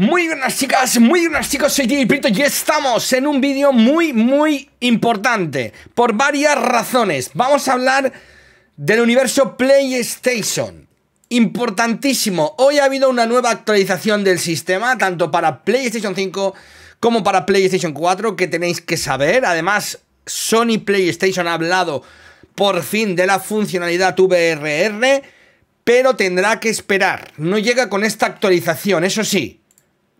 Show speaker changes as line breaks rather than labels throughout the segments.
Muy buenas chicas, muy buenas chicos, soy Tito y estamos en un vídeo muy, muy importante Por varias razones, vamos a hablar del universo PlayStation Importantísimo, hoy ha habido una nueva actualización del sistema, tanto para PlayStation 5 como para PlayStation 4 Que tenéis que saber, además Sony PlayStation ha hablado por fin de la funcionalidad VRR pero tendrá que esperar, no llega con esta actualización, eso sí,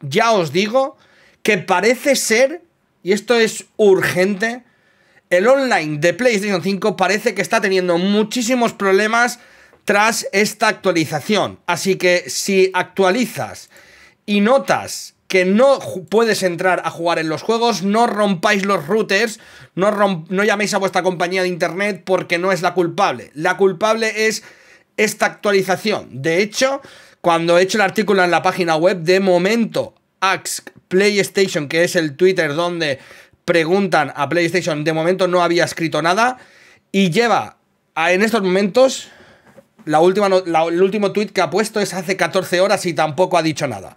ya os digo que parece ser, y esto es urgente, el online de PlayStation 5 parece que está teniendo muchísimos problemas tras esta actualización. Así que si actualizas y notas que no puedes entrar a jugar en los juegos, no rompáis los routers, no, no llaméis a vuestra compañía de internet porque no es la culpable. La culpable es esta actualización. De hecho, cuando he hecho el artículo en la página web, de momento, Ask PlayStation, que es el Twitter donde preguntan a PlayStation, de momento no había escrito nada. Y lleva en estos momentos, la última, el último tweet que ha puesto es hace 14 horas y tampoco ha dicho nada.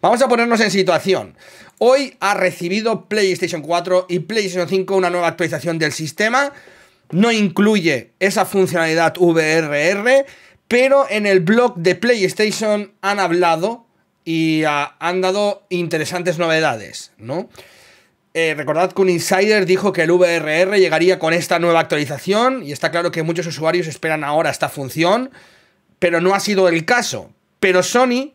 Vamos a ponernos en situación. Hoy ha recibido PlayStation 4 y PlayStation 5 una nueva actualización del sistema. No incluye esa funcionalidad VRR pero en el blog de PlayStation han hablado y ah, han dado interesantes novedades, ¿no? Eh, recordad que un insider dijo que el VRR llegaría con esta nueva actualización y está claro que muchos usuarios esperan ahora esta función, pero no ha sido el caso. Pero Sony,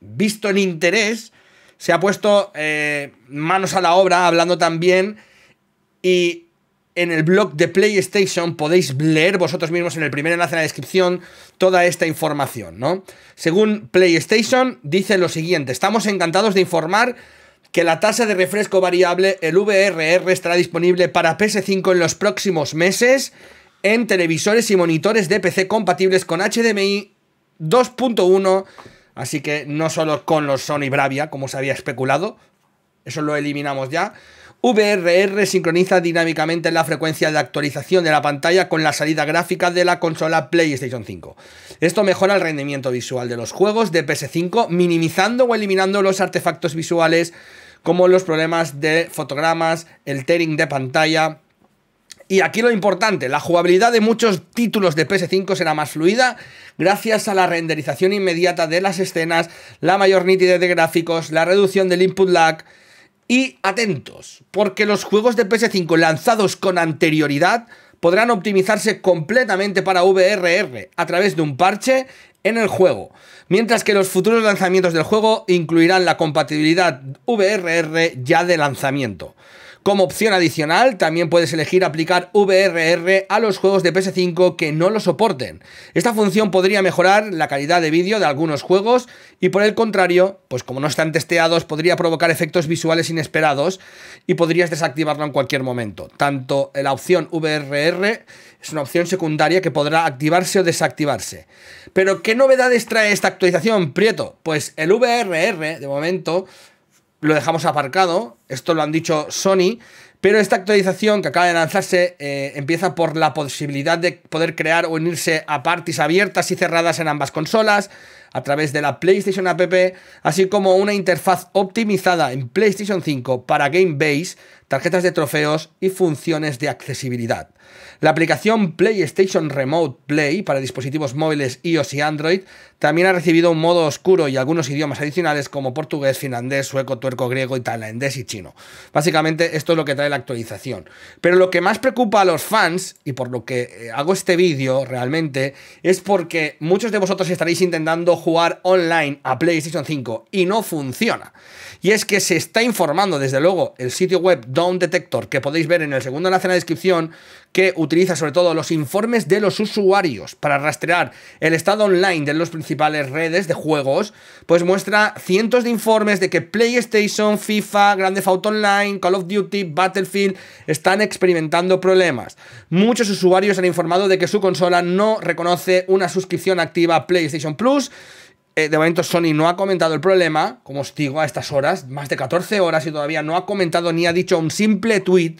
visto el interés, se ha puesto eh, manos a la obra hablando también y en el blog de PlayStation podéis leer vosotros mismos en el primer enlace en la descripción toda esta información, ¿no? Según PlayStation, dice lo siguiente: Estamos encantados de informar que la tasa de refresco variable, el VRR, estará disponible para PS5 en los próximos meses en televisores y monitores de PC compatibles con HDMI 2.1. Así que no solo con los Sony Bravia, como se había especulado, eso lo eliminamos ya. VRR sincroniza dinámicamente la frecuencia de actualización de la pantalla con la salida gráfica de la consola PlayStation 5. Esto mejora el rendimiento visual de los juegos de PS5, minimizando o eliminando los artefactos visuales como los problemas de fotogramas, el tearing de pantalla. Y aquí lo importante, la jugabilidad de muchos títulos de PS5 será más fluida gracias a la renderización inmediata de las escenas, la mayor nitidez de gráficos, la reducción del input lag, y atentos, porque los juegos de PS5 lanzados con anterioridad podrán optimizarse completamente para VRR a través de un parche en el juego, mientras que los futuros lanzamientos del juego incluirán la compatibilidad VRR ya de lanzamiento. Como opción adicional, también puedes elegir aplicar VRR a los juegos de PS5 que no lo soporten. Esta función podría mejorar la calidad de vídeo de algunos juegos y por el contrario, pues como no están testeados, podría provocar efectos visuales inesperados y podrías desactivarlo en cualquier momento. Tanto la opción VRR es una opción secundaria que podrá activarse o desactivarse. Pero ¿qué novedades trae esta actualización, Prieto? Pues el VRR, de momento, lo dejamos aparcado, esto lo han dicho Sony, pero esta actualización que acaba de lanzarse eh, empieza por la posibilidad de poder crear o unirse a parties abiertas y cerradas en ambas consolas, a través de la PlayStation App, así como una interfaz optimizada en PlayStation 5 para Game Base, tarjetas de trofeos y funciones de accesibilidad. La aplicación PlayStation Remote Play para dispositivos móviles iOS y Android también ha recibido un modo oscuro y algunos idiomas adicionales como portugués, finlandés, sueco, tuerco, griego, tailandés y chino. Básicamente esto es lo que trae la actualización. Pero lo que más preocupa a los fans, y por lo que eh, hago este vídeo realmente, es porque muchos de vosotros estaréis intentando jugar online a PlayStation 5 y no funciona. Y es que se está informando, desde luego, el sitio web Down Detector, que podéis ver en el segundo enlace en la descripción, que utiliza sobre todo los informes de los usuarios para rastrear el estado online de las principales redes de juegos, pues muestra cientos de informes de que PlayStation, FIFA, Grand Theft Online, Call of Duty, Battlefield están experimentando problemas. Muchos usuarios han informado de que su consola no reconoce una suscripción activa a PlayStation Plus, eh, de momento Sony no ha comentado el problema, como os digo, a estas horas, más de 14 horas y todavía no ha comentado ni ha dicho un simple tweet,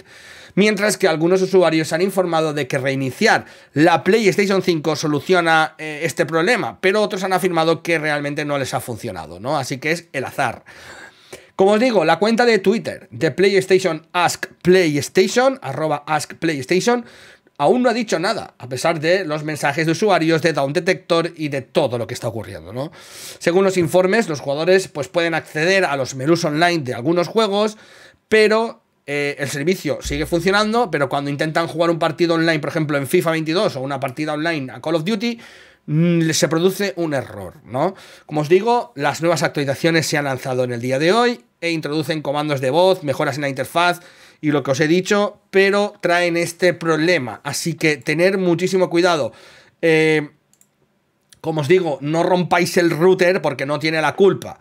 mientras que algunos usuarios han informado de que reiniciar la PlayStation 5 soluciona eh, este problema, pero otros han afirmado que realmente no les ha funcionado, ¿no? Así que es el azar. Como os digo, la cuenta de Twitter de PlayStation Ask PlayStation, arroba Ask PlayStation, aún no ha dicho nada, a pesar de los mensajes de usuarios, de Down Detector y de todo lo que está ocurriendo, ¿no? Según los informes, los jugadores pues, pueden acceder a los menús online de algunos juegos, pero eh, el servicio sigue funcionando, pero cuando intentan jugar un partido online, por ejemplo, en FIFA 22 o una partida online a Call of Duty, mm, se produce un error, ¿no? Como os digo, las nuevas actualizaciones se han lanzado en el día de hoy e introducen comandos de voz, mejoras en la interfaz y lo que os he dicho, pero traen este problema. Así que tener muchísimo cuidado. Eh, como os digo, no rompáis el router porque no tiene la culpa.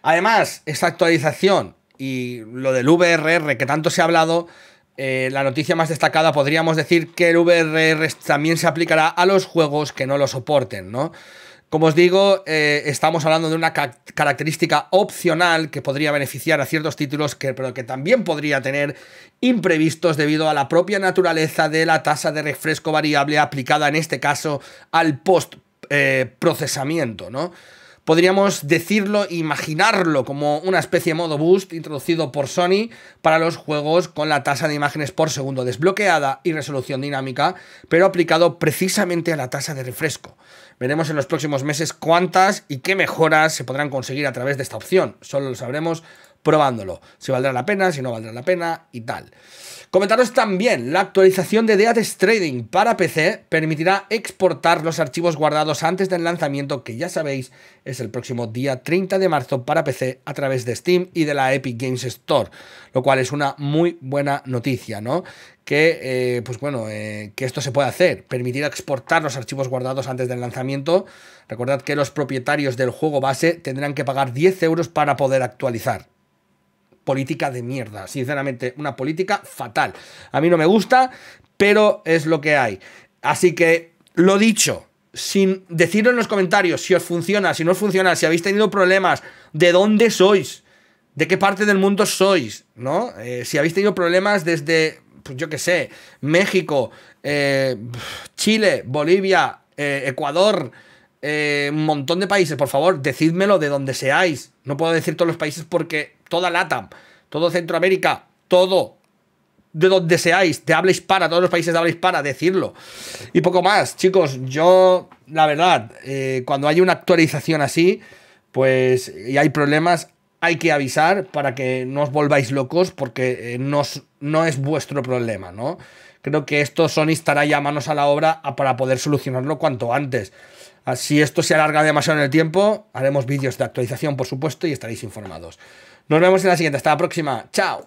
Además, esta actualización y lo del VRR que tanto se ha hablado, eh, la noticia más destacada podríamos decir que el VRR también se aplicará a los juegos que no lo soporten, ¿no? Como os digo, eh, estamos hablando de una característica opcional que podría beneficiar a ciertos títulos, pero que también podría tener imprevistos debido a la propia naturaleza de la tasa de refresco variable aplicada en este caso al post eh, procesamiento, ¿no? podríamos decirlo, imaginarlo como una especie de modo boost introducido por Sony para los juegos con la tasa de imágenes por segundo desbloqueada y resolución dinámica, pero aplicado precisamente a la tasa de refresco. Veremos en los próximos meses cuántas y qué mejoras se podrán conseguir a través de esta opción. Solo lo sabremos probándolo. Si valdrá la pena, si no valdrá la pena y tal. Comentaros también, la actualización de Death Trading para PC permitirá exportar los archivos guardados antes del lanzamiento, que ya sabéis es el próximo día 30 de marzo para PC a través de Steam y de la Epic Games Store, lo cual es una muy buena noticia, ¿no? Que, eh, pues bueno, eh, que esto se puede hacer, Permitirá exportar los archivos guardados antes del lanzamiento. Recordad que los propietarios del juego base tendrán que pagar 10 euros para poder actualizar política de mierda, sinceramente, una política fatal. A mí no me gusta, pero es lo que hay. Así que, lo dicho, sin decirlo en los comentarios si os funciona, si no os funciona, si habéis tenido problemas, de dónde sois, de qué parte del mundo sois, ¿no? Eh, si habéis tenido problemas desde, pues yo qué sé, México, eh, Chile, Bolivia, eh, Ecuador, eh, un montón de países, por favor, decídmelo de donde seáis. No puedo decir todos los países porque toda LATAM, todo Centroamérica, todo, de donde seáis, te habléis para, todos los países de habla para, decirlo. Y poco más, chicos, yo, la verdad, eh, cuando hay una actualización así, pues, y hay problemas, hay que avisar para que no os volváis locos porque eh, no, no es vuestro problema, ¿no? Creo que esto Sony estará ya manos a la obra para poder solucionarlo cuanto antes. Ah, si esto se alarga demasiado en el tiempo, haremos vídeos de actualización, por supuesto, y estaréis informados. Nos vemos en la siguiente. Hasta la próxima. Chao.